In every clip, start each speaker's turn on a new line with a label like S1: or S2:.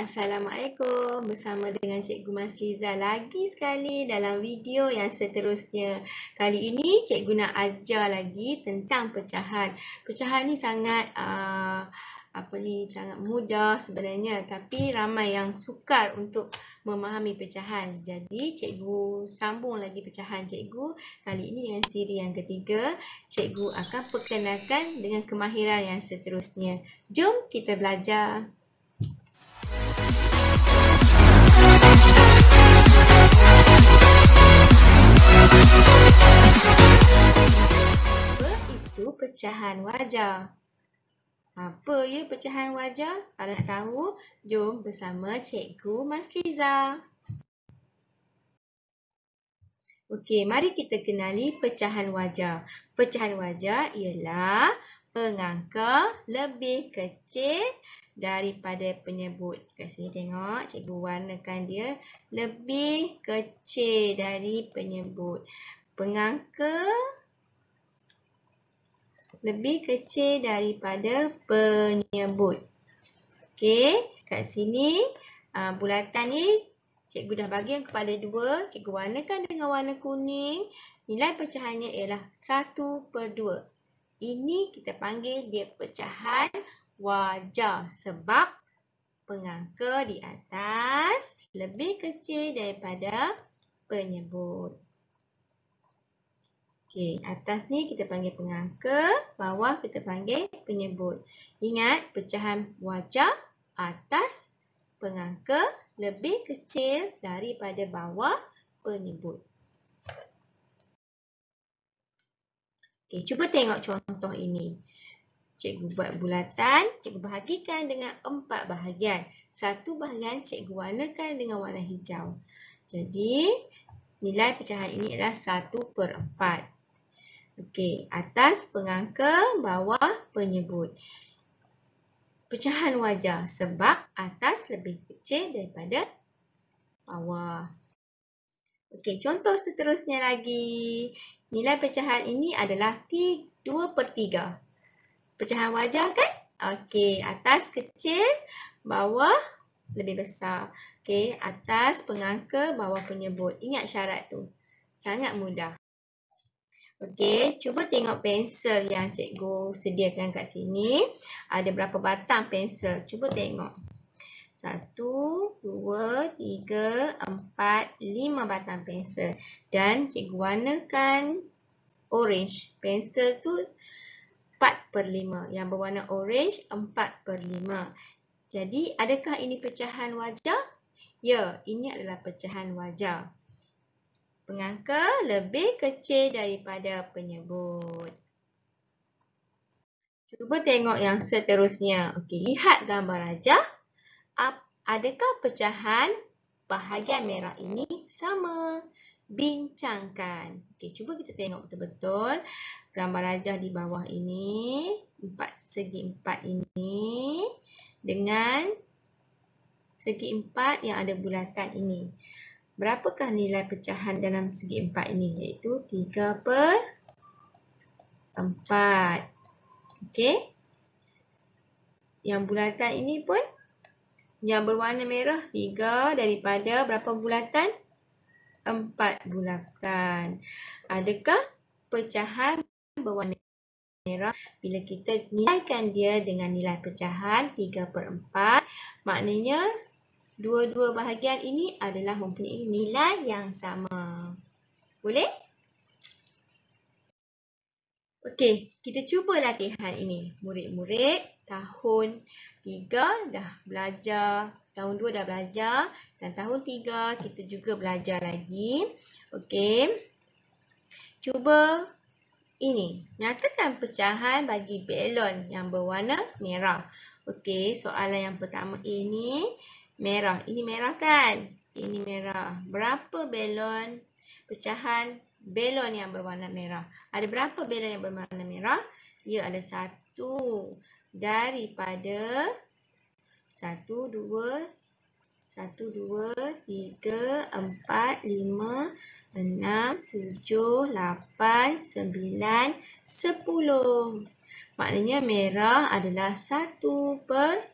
S1: Assalamualaikum bersama dengan Cikgu Masliza lagi sekali dalam video yang seterusnya. Kali ini Cikgu nak ajar lagi tentang pecahan. Pecahan ni sangat uh, apa ni sangat mudah sebenarnya tapi ramai yang sukar untuk memahami pecahan. Jadi Cikgu sambung lagi pecahan Cikgu kali ini dengan siri yang ketiga. Cikgu akan perkenalkan dengan kemahiran yang seterusnya. Jom kita belajar. pecahan wajar. Apa ya pecahan wajar? Alah tahu? Jom bersama Cikgu Mas Liza. Okey, mari kita kenali pecahan wajar. Pecahan wajar ialah pengangka lebih kecil daripada penyebut. Kat sini tengok, cikgu warnakan dia. Lebih kecil dari penyebut. Pengangka lebih kecil daripada penyebut. Okey, kat sini uh, bulatan ni cikgu dah bagi yang kepala dua. Cikgu warnakan dengan warna kuning. Nilai pecahannya ialah 1 per 2. Ini kita panggil dia pecahan wajar sebab pengangka di atas lebih kecil daripada penyebut. Okey, atas ni kita panggil pengangka, bawah kita panggil penyebut. Ingat, pecahan wajah atas pengangka lebih kecil daripada bawah penyebut. Okey, cuba tengok contoh ini. Cikgu buat bulatan, cikgu bahagikan dengan empat bahagian. Satu bahagian cikgu warnakan dengan warna hijau. Jadi, nilai pecahan ini adalah satu per empat. Okey, atas pengangka, bawah penyebut. Pecahan wajah sebab atas lebih kecil daripada bawah. Okey, contoh seterusnya lagi. Nilai pecahan ini adalah T 2 per 3. Pecahan wajah kan? Okey, atas kecil, bawah lebih besar. Okey, atas pengangka, bawah penyebut. Ingat syarat tu. Sangat mudah. Okey, cuba tengok pensel yang cikgu sediakan kat sini. Ada berapa batang pensel? Cuba tengok. Satu, dua, tiga, empat, lima batang pensel. Dan cikgu warnakan orange. Pensel tu empat per lima. Yang berwarna orange empat per lima. Jadi, adakah ini pecahan wajah? Ya, ini adalah pecahan wajah pengangka lebih kecil daripada penyebut. Cuba tengok yang seterusnya. Okey, lihat gambar rajah. Adakah pecahan bahagian merah ini sama? Bincangkan. Okey, cuba kita tengok betul-betul gambar rajah di bawah ini, empat segi empat ini dengan segi empat yang ada bulatan ini berapakah nilai pecahan dalam segi empat ini? Iaitu 3 per 4. Okey. Yang bulatan ini pun yang berwarna merah 3 daripada berapa bulatan? 4 bulatan. Adakah pecahan berwarna merah bila kita nilaikan dia dengan nilai pecahan 3 per 4 maknanya dua-dua bahagian ini adalah mempunyai nilai yang sama. Boleh? Okey, kita cuba latihan ini. Murid-murid tahun 3 dah belajar, tahun 2 dah belajar dan tahun 3 kita juga belajar lagi. Okey. Cuba ini. Nyatakan pecahan bagi belon yang berwarna merah. Okey, soalan yang pertama ini, merah. Ini merah kan? Ini merah. Berapa belon pecahan belon yang berwarna merah? Ada berapa belon yang berwarna merah? Ia ya, ada satu daripada satu, dua, satu, dua, tiga, empat, lima, enam, tujuh, lapan, sembilan, sepuluh. Maknanya merah adalah satu per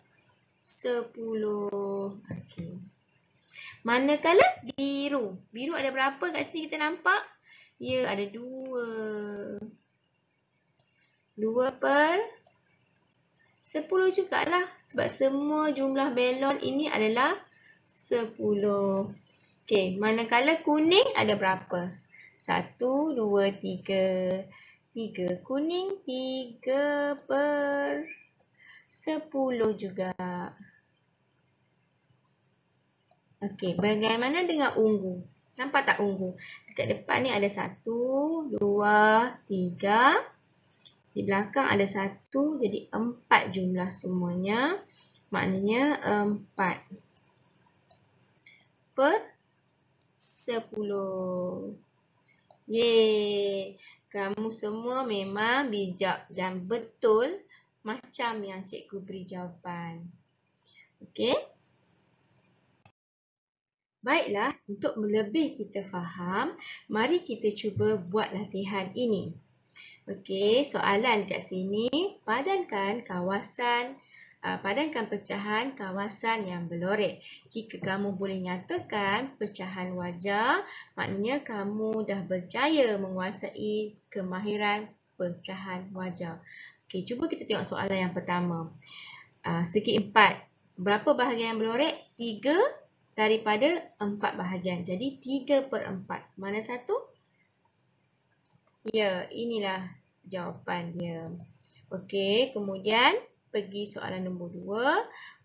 S1: sepuluh. Okey. Manakala biru. Biru ada berapa kat sini kita nampak? Ya, ada dua. Dua per sepuluh juga lah. Sebab semua jumlah belon ini adalah sepuluh. Okey, manakala kuning ada berapa? Satu, dua, tiga. Tiga kuning, tiga per sepuluh juga. Okey, bagaimana dengan ungu? Nampak tak ungu? Dekat depan ni ada satu, dua, tiga. Di belakang ada satu, jadi empat jumlah semuanya. Maknanya empat per sepuluh. Yeay, kamu semua memang bijak dan betul macam yang cikgu beri jawapan. Okey. Baiklah, untuk lebih kita faham, mari kita cuba buat latihan ini. Okey, soalan kat sini, padankan kawasan, ah, padankan pecahan kawasan yang belorek. Jika kamu boleh nyatakan pecahan wajah, maknanya kamu dah berjaya menguasai kemahiran pecahan wajah. Okey, cuba kita tengok soalan yang pertama. Uh, segi empat, berapa bahagian yang belorek? Tiga, tiga daripada empat bahagian. Jadi tiga per 4. Mana satu? Ya, inilah jawapan dia. Okey, kemudian pergi soalan nombor dua.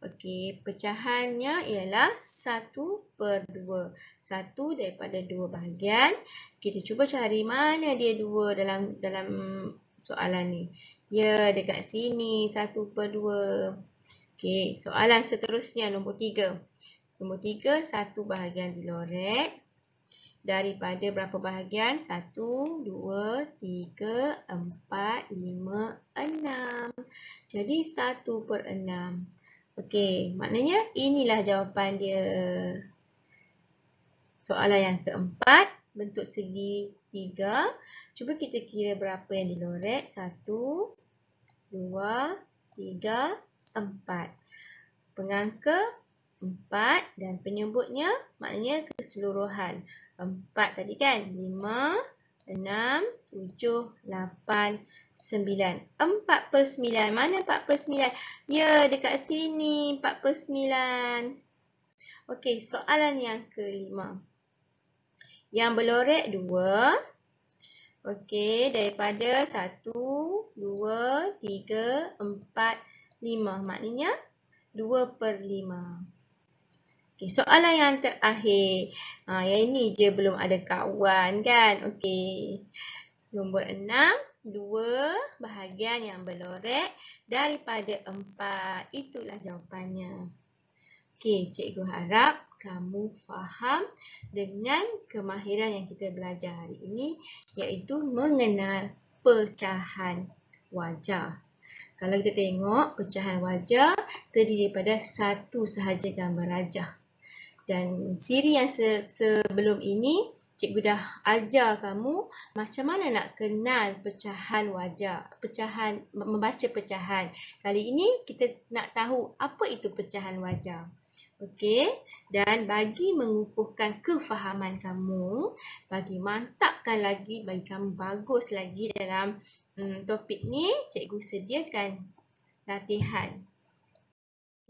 S1: Okey, pecahannya ialah satu per dua. Satu daripada dua bahagian. Kita cuba cari mana dia dua dalam dalam soalan ni. Ya, dekat sini satu per dua. Okey, soalan seterusnya nombor tiga. Nombor tiga, satu bahagian diloret. Daripada berapa bahagian? Satu, dua, tiga, empat, lima, enam. Jadi satu per enam. Okey, maknanya inilah jawapan dia. Soalan yang keempat, bentuk segi tiga. Cuba kita kira berapa yang dilorek Satu, dua, tiga, empat. Pengangka Empat dan penyebutnya maknanya keseluruhan. empat tadi kan? lima enam tujuh lapan sembilan empat per sembilan Mana empat per sembilan? Ya, dekat sini empat per sembilan. Okey, soalan yang kelima. Yang berlorek dua. Okey, daripada satu dua tiga empat lima Maknanya dua per lima Okay, soalan yang terakhir. Ha, yang ini je belum ada kawan kan. Okey. Nombor enam. Dua bahagian yang berlorek daripada empat. Itulah jawapannya. Okey, cikgu harap kamu faham dengan kemahiran yang kita belajar hari ini iaitu mengenal pecahan wajah. Kalau kita tengok pecahan wajah terdiri daripada satu sahaja gambar rajah. Dan siri yang se sebelum ini, cikgu dah ajar kamu macam mana nak kenal pecahan wajah, pecahan membaca pecahan. Kali ini kita nak tahu apa itu pecahan wajah. Okey, dan bagi mengukuhkan kefahaman kamu, bagi mantapkan lagi, bagi kamu bagus lagi dalam hmm, topik ni, cikgu sediakan latihan.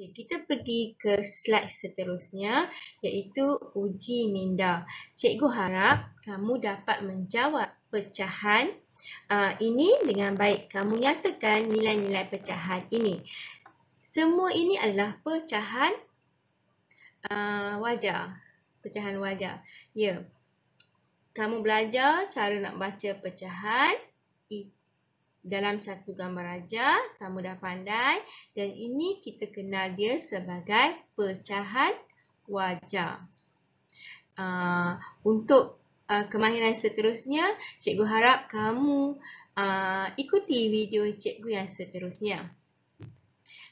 S1: Okay, kita pergi ke slide seterusnya iaitu uji minda. Cikgu harap kamu dapat menjawab pecahan uh, ini dengan baik. Kamu nyatakan nilai-nilai pecahan ini. Semua ini adalah pecahan uh, wajar. Pecahan wajar. Ya. Yeah. Kamu belajar cara nak baca pecahan dalam satu gambar raja, kamu dah pandai dan ini kita kenal dia sebagai pecahan wajah. Uh, untuk uh, kemahiran seterusnya, cikgu harap kamu uh, ikuti video cikgu yang seterusnya.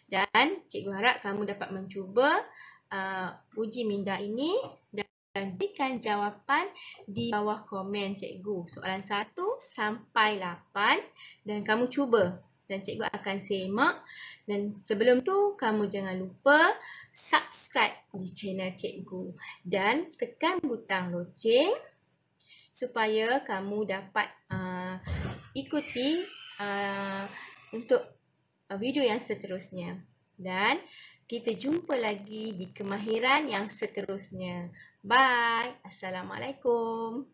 S1: Dan cikgu harap kamu dapat mencuba uh, uji minda ini. Dan dan berikan jawapan di bawah komen cikgu. Soalan 1 sampai 8 dan kamu cuba dan cikgu akan semak. Dan sebelum tu kamu jangan lupa subscribe di channel cikgu dan tekan butang loceng supaya kamu dapat uh, ikuti uh, untuk video yang seterusnya. Dan kita jumpa lagi di kemahiran yang seterusnya. Bye. Assalamualaikum.